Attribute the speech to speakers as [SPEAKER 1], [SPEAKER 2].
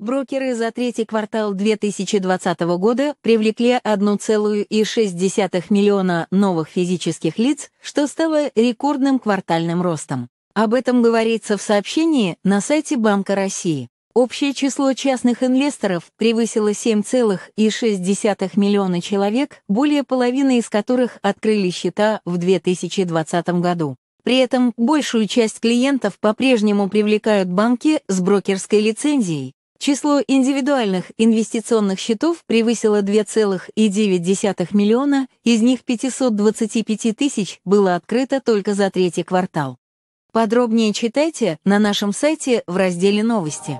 [SPEAKER 1] Брокеры за третий квартал 2020 года привлекли 1,6 миллиона новых физических лиц, что стало рекордным квартальным ростом. Об этом говорится в сообщении на сайте Банка России. Общее число частных инвесторов превысило 7,6 миллиона человек, более половины из которых открыли счета в 2020 году. При этом большую часть клиентов по-прежнему привлекают банки с брокерской лицензией, Число индивидуальных инвестиционных счетов превысило 2,9 миллиона, из них 525 тысяч было открыто только за третий квартал. Подробнее читайте на нашем сайте в разделе «Новости».